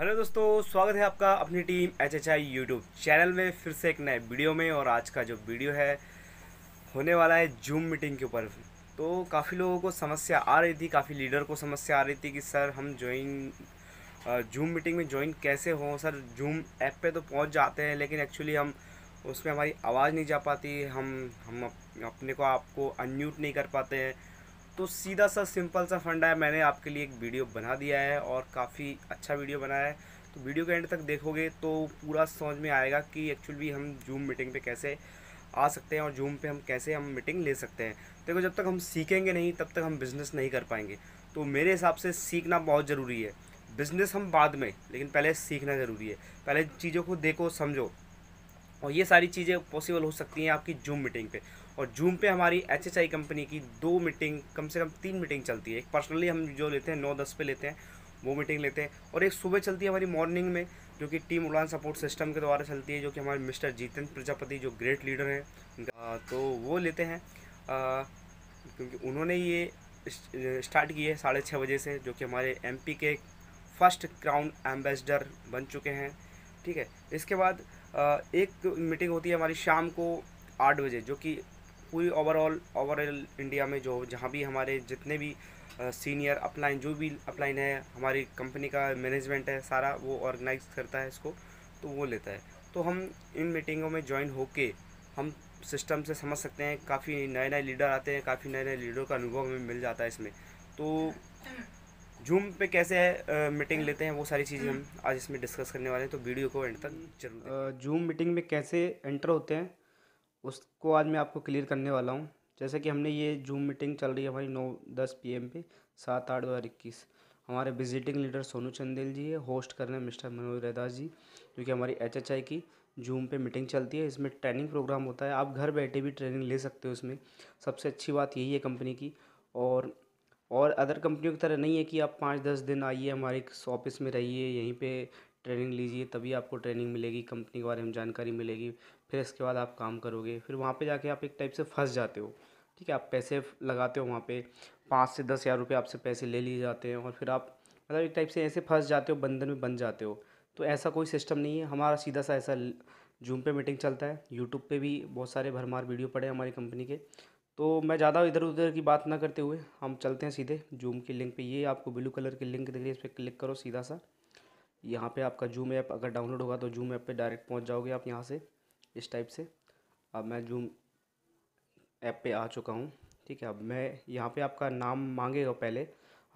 hello दोस्तों स्वागत है आपका अपनी team H H I YouTube channel में फिर से एक नए वीडियो में और आज का जो वीडियो है होने वाला है जूम मीटिंग के ऊपर तो काफ़ी लोगों को समस्या आ रही थी काफ़ी लीडर को समस्या आ रही थी कि सर हम ज्वाइन जूम मीटिंग में ज्वाइन कैसे हों सर जूम ऐप पे तो पहुंच जाते हैं लेकिन एक्चुअली हम उसमें हमारी आवाज़ नहीं जा पाती हम हम अपने को आपको अनम्यूट नहीं कर पाते हैं तो सीधा सा सिंपल सा फंडा है मैंने आपके लिए एक वीडियो बना दिया है और काफ़ी अच्छा वीडियो बनाया है तो वीडियो के एंड तक देखोगे तो पूरा समझ में आएगा कि एक्चुअली हम जूम मीटिंग पे कैसे आ सकते हैं और जूम पे हम कैसे हम मीटिंग ले सकते हैं देखो जब तक हम सीखेंगे नहीं तब तक हम बिज़नेस नहीं कर पाएंगे तो मेरे हिसाब से सीखना बहुत ज़रूरी है बिज़नेस हम बाद में लेकिन पहले सीखना ज़रूरी है पहले चीज़ों को देखो समझो और ये सारी चीज़ें पॉसिबल हो सकती हैं आपकी जूम मीटिंग पे और जूम पे हमारी एच कंपनी की दो मीटिंग कम से कम तीन मीटिंग चलती है एक पर्सनली हम जो लेते हैं नौ दस पे लेते हैं वो मीटिंग लेते हैं और एक सुबह चलती है हमारी मॉर्निंग में जो कि टीम उड़ान सपोर्ट सिस्टम के द्वारा चलती है जो कि हमारे मिस्टर जीतेंद्र प्रजापति जो ग्रेट लीडर हैं तो वो लेते हैं आ, क्योंकि उन्होंने ये स्टार्ट किए साढ़े छः बजे से जो कि हमारे एमपी के फर्स्ट क्राउन एम्बेसडर बन चुके हैं ठीक है इसके बाद एक मीटिंग होती है हमारी शाम को आठ बजे जो कि पूरी ओवरऑल ओवरऑल इंडिया में जो जहाँ भी हमारे जितने भी सीनियर अपलाइन जो भी अपलाइन है हमारी कंपनी का मैनेजमेंट है सारा वो ऑर्गेनाइज करता है इसको तो वो लेता है तो हम इन मीटिंगों में ज्वाइन होके हम सिस्टम से समझ सकते हैं काफ़ी नए नए लीडर आते हैं काफ़ी नए नए लीडर का अनुभव हमें मिल जाता है इसमें तो जूम पे कैसे मीटिंग लेते हैं वो सारी चीज़ें हम आज इसमें डिस्कस करने वाले हैं तो वीडियो को एंड तक जरूर जूम मीटिंग में कैसे एंटर होते हैं उसको आज मैं आपको क्लियर करने वाला हूँ जैसे कि हमने ये जूम मीटिंग चल रही है हमारी नौ दस पी एम पे सात आठ दो हज़ार इक्कीस हमारे विजिटिंग लीडर सोनू चंदेल जी है होस्ट कर रहे हैं मिस्टर मनोज रैदास जी जो कि हमारी एच एच आई की जूम पे मीटिंग चलती है इसमें ट्रेनिंग प्रोग्राम होता है आप घर बैठे भी ट्रेनिंग ले सकते हो इसमें सबसे अच्छी बात यही है कंपनी की और और अदर कंपनियों की तरह नहीं है कि आप पाँच दस दिन आइए हमारे ऑफिस में रहिए यहीं पे ट्रेनिंग लीजिए तभी आपको ट्रेनिंग मिलेगी कंपनी के बारे में जानकारी मिलेगी फिर इसके बाद आप काम करोगे फिर वहाँ पे जाके आप एक टाइप से फंस जाते हो ठीक है आप पैसे लगाते हो वहाँ पे पाँच से दस हज़ार रुपये आपसे पैसे ले लिए जाते हैं और फिर आप मतलब एक टाइप से ऐसे फंस जाते हो बंधन में बन जाते हो तो ऐसा कोई सिस्टम नहीं है हमारा सीधा सा ऐसा जूम पे मीटिंग चलता है यूट्यूब पे भी बहुत सारे भरमार वीडियो पड़े हमारी कंपनी के तो मैं ज़्यादा इधर उधर की बात ना करते हुए हम चलते हैं सीधे जूम की लिंक पे ये आपको ब्लू कलर की लिंक दिख रही है इस पर क्लिक करो सीधा सा यहाँ पे आपका जूम ऐप अगर डाउनलोड होगा तो जूम ऐप पे डायरेक्ट पहुँच जाओगे आप यहाँ से इस टाइप से अब मैं जूम ऐप पे आ चुका हूँ ठीक है अब मैं यहाँ पे आपका नाम मांगेगा पहले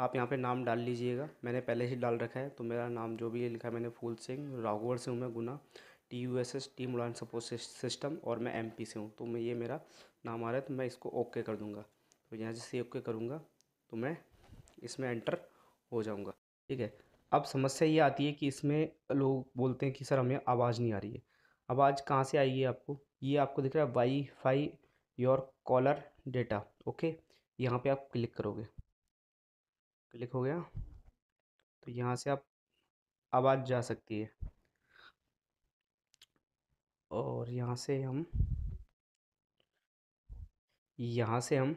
आप यहाँ पे नाम डाल लीजिएगा मैंने पहले ही डाल रखा है तो मेरा नाम जो भी लिखा है मैंने फूल सिंह राघवर से हूँ मैं Guna T U S S T मोलान सपोर्ट सिस्टम और मैं एम पी से हूँ तो मैं ये मेरा नाम आ रहा है तो मैं इसको ओके कर दूँगा तो यहाँ से ओके करूँगा तो मैं इसमें एंटर हो जाऊँगा ठीक है अब समस्या ये आती है कि इसमें लोग बोलते हैं कि सर हमें आवाज़ नहीं आ रही है आवाज़ कहाँ से आई है आपको ये आपको दिख रहा है wifi your caller data okay यहाँ पे आप क्लिक करोगे क्लिक हो गया तो यहाँ से आप आवाज़ जा सकती है और यहाँ से हम यहाँ से हम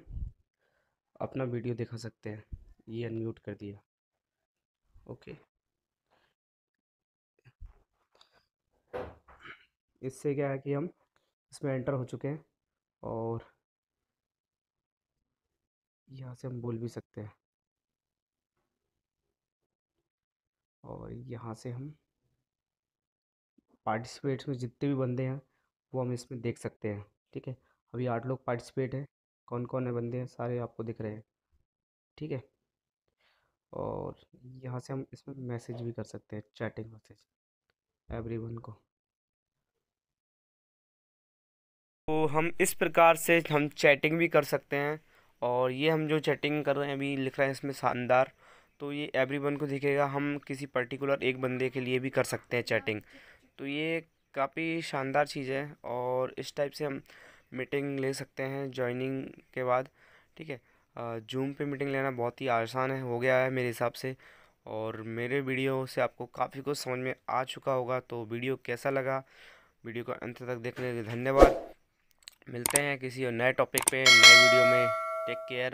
अपना वीडियो दिखा सकते हैं ये अनम्यूट कर दिया ओके इससे क्या है कि हम इसमें एंटर हो चुके हैं और यहाँ से हम बोल भी सकते हैं और यहाँ से हम पार्टिसिपेट्स में जितने भी बंदे हैं वो हम इसमें देख सकते हैं ठीक है अभी आठ लोग पार्टिसिपेट हैं कौन कौन है बंदे हैं सारे आपको दिख रहे हैं ठीक है और यहाँ से हम इसमें मैसेज भी कर सकते हैं चैटिंग मैसेज एवरी वन को तो हम इस प्रकार से हम चैटिंग भी कर सकते हैं और ये हम जो चैटिंग कर रहे हैं अभी लिख रहे हैं इसमें शानदार तो ये एवरी वन को दिखेगा हम किसी पर्टिकुलर एक बंदे के लिए भी कर सकते हैं चैटिंग तो ये काफ़ी शानदार चीज़ है और इस टाइप से हम मीटिंग ले सकते हैं जॉइनिंग के बाद ठीक है जूम पे मीटिंग लेना बहुत ही आसान है हो गया है मेरे हिसाब से और मेरे वीडियो से आपको काफ़ी कुछ समझ में आ चुका होगा तो वीडियो कैसा लगा वीडियो को अंत तक देखने के लिए धन्यवाद मिलते हैं किसी और नए टॉपिक पे नए वीडियो में टेक केयर